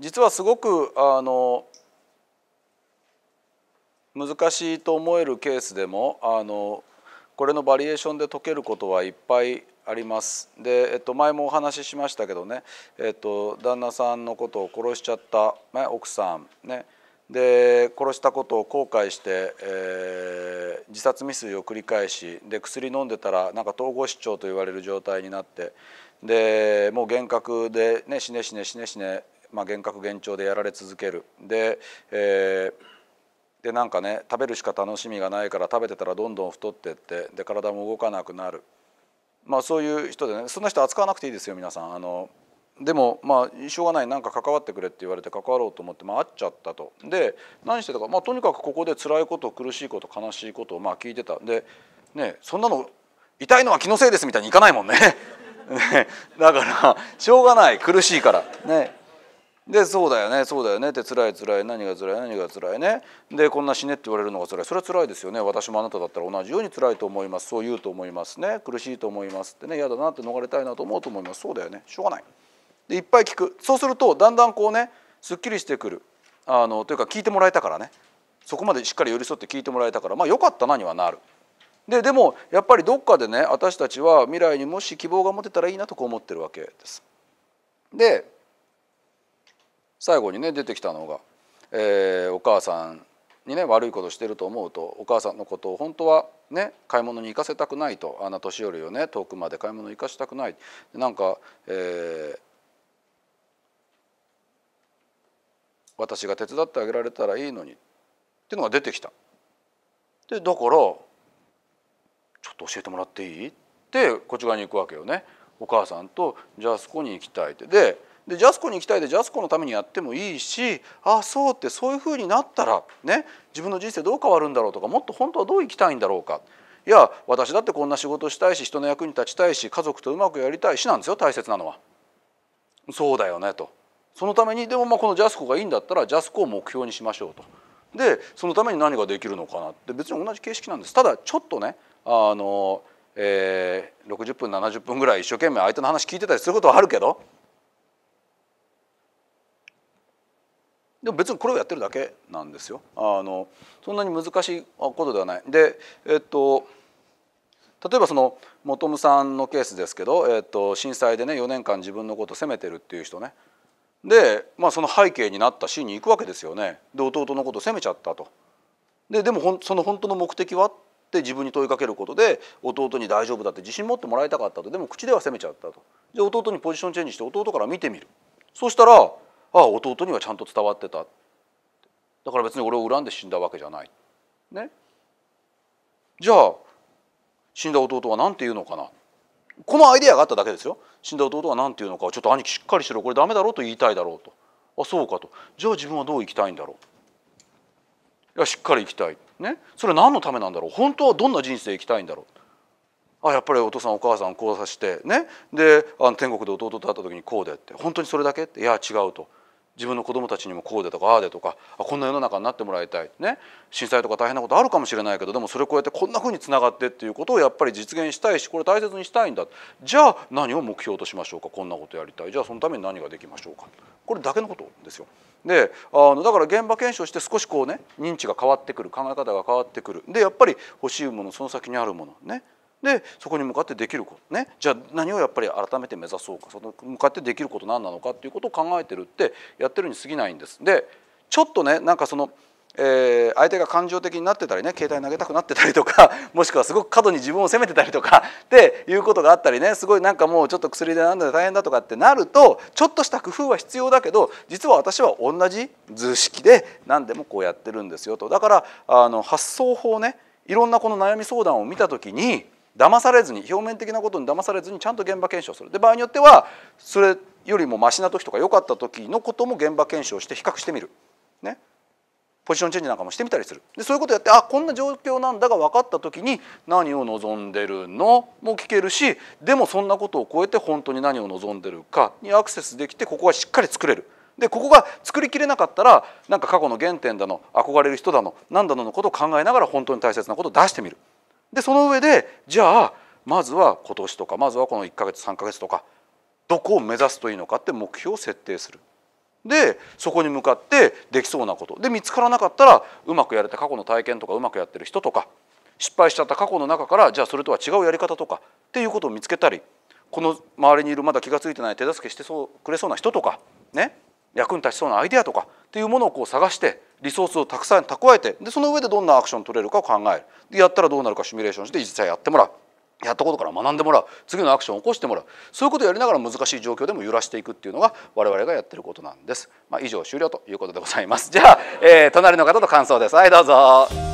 実はすごくあの難しいと思えるケースでもあのこれのバリエーションで解けることはいっぱいあります。で、えっと、前もお話ししましたけどね、えっと、旦那さんのことを殺しちゃった、ね、奥さんねで殺したことを後悔して、えー、自殺未遂を繰り返しで薬飲んでたらなんか統合失調と言われる状態になってでもう幻覚で、ね、死ね死ね死ね死ねまあ、幻覚幻聴でやられ続けるで、えー、でなんかね食べるしか楽しみがないから食べてたらどんどん太ってってで体も動かなくなる、まあ、そういう人でねそんな人扱わなくていいですよ皆さん。あのでもまあしょうがないなんか関わってくれって言われて関わろうと思って、まあ、会っちゃったとで何してたか、まあ、とにかくここで辛いこと苦しいこと悲しいことをまあ聞いてたで、ね、そんなの痛いのは気のせいですみたいにいかないもんね ねだからしょうがない苦しいからねでそうだよねそうだよねって辛い辛い何が辛い何が辛いねでこんな死ねって言われるのが辛いそれは辛いですよね私もあなただったら同じように辛いと思いますそう言うと思いますね苦しいと思いますってね嫌だなって逃れたいなと思うと思いますそうだよねしょうがないでいっぱい聞くそうするとだんだんこうねすっきりしてくるあのというか聞いてもらえたからねそこまでしっかり寄り添って聞いてもらえたからまあよかったなにはなる。ででもやっぱりどっかでね私たちは未来にもし希望が持てたらいいなとこう思ってるわけです。で最後にね出てきたのが、えー、お母さんにね悪いことしてると思うとお母さんのことを本当はね買い物に行かせたくないとあの年寄りをね遠くまで買い物行かせたくないなんか、えー、私が手伝ってあげられたらいいのにっていうのが出てきた。でだからちょっと教えてもらっていいってこっち側に行くわけよね。お母さんとじゃあそこに行きたいってででジャスコに行きたいでジャスコのためにやってもいいしああそうってそういうふうになったらね自分の人生どう変わるんだろうとかもっと本当はどう生きたいんだろうかいや私だってこんな仕事したいし人の役に立ちたいし家族とうまくやりたいしなんですよ大切なのは。そうだよねとそのためにでもまあこのジャスコがいいんだったらジャスコを目標にしましょうと。でそのために何ができるのかなって別に同じ形式なんです。ただちょっとねあの、えー、60分70分ぐらい一生懸命相手の話聞いてたりすることはあるけどでも別にこれをやってるだけなんですよあのそんなに難しいことではない。でえっと例えばそのとむさんのケースですけど、えっと、震災でね4年間自分のことを責めてるっていう人ねで、まあ、その背景になったシーンに行くわけですよねで弟のことを責めちゃったと。ででもほんその本当の目的はって自分に問いかけることで弟に大丈夫だって自信持ってもらいたかったとでも口では責めちゃったと。で弟にポジションチェンジして弟から見てみる。そうしたらああ弟にはちゃんと伝わってただから別に俺を恨んで死んだわけじゃない。ね、じゃあ死んだ弟は何て言うのかなこのアイデアがあっただけですよ死んだ弟は何て言うのかちょっと兄貴しっかりしろこれダメだろうと言いたいだろうとあそうかとじゃあ自分はどう生きたいんだろういやしっかり生きたい、ね、それ何のためなんだろう本当はどんな人生生きたいんだろうあやっぱりお父さんお母さんこうさしてねであの天国で弟と会った時にこうでって本当にそれだけっていや違うと。自分の子供たちにもこうでとかああでとかあこんな世の中になってもらいたい、ね、震災とか大変なことあるかもしれないけどでもそれをこうやってこんなふうにつながってっていうことをやっぱり実現したいしこれ大切にしたいんだじゃあ何を目標としましょうかこんなことやりたいじゃあそのために何ができましょうかこれだけのことですよ。であのだから現場検証して少しこうね認知が変わってくる考え方が変わってくるでやっぱり欲しいものその先にあるものねでそこに向かってできることねじゃあ何をやっぱり改めて目指そうかその向かってできること何なのかっていうことを考えてるってやってるに過ぎないんです。でちょっとねなんかそのえー、相手が感情的になってたりね携帯投げたくなってたりとか もしくはすごく過度に自分を責めてたりとかっていうことがあったりねすごいなんかもうちょっと薬で何んだで大変だとかってなるとちょっとした工夫は必要だけど実は私は同じ図式で何でもこうやってるんですよとだからあの発想法ねいろんなこの悩み相談を見た時に騙されずに表面的なことに騙されずにちゃんと現場検証するで場合によってはそれよりもマシな時とか良かった時のことも現場検証して比較してみる。ね、ポジションチェンジなんかもしてみたりするでそういうことやってあこんな状況なんだが分かった時に何を望んでるのも聞けるしでもそんなことを超えて本当に何を望んでるかにアクセスできてここがしっかり作れる。でここが作りきれなかったらなんか過去の原点だの憧れる人だの何だののことを考えながら本当に大切なことを出してみる。でその上でじゃあまずは今年とかまずはこの1か月3か月とかどこを目指すといいのかって目標を設定する。でそこに向かってできそうなことで見つからなかったらうまくやれた過去の体験とかうまくやってる人とか失敗しちゃった過去の中からじゃあそれとは違うやり方とかっていうことを見つけたりこの周りにいるまだ気が付いてない手助けしてそうくれそうな人とかね役に立ちそうなアイデアとかっていうものをこう探してリソースをたくさん蓄えてでその上でどんなアクション取れるかを考えるでやったらどうなるかシミュレーションして実際やってもらうやったことから学んでもらう次のアクションを起こしてもらうそういうことをやりながら難しい状況でも揺らしていくっていうのが我々がやってることなんです。まあ、以上終了ということでございます。じゃあ、えー、隣の方と感想です。はいどうぞ。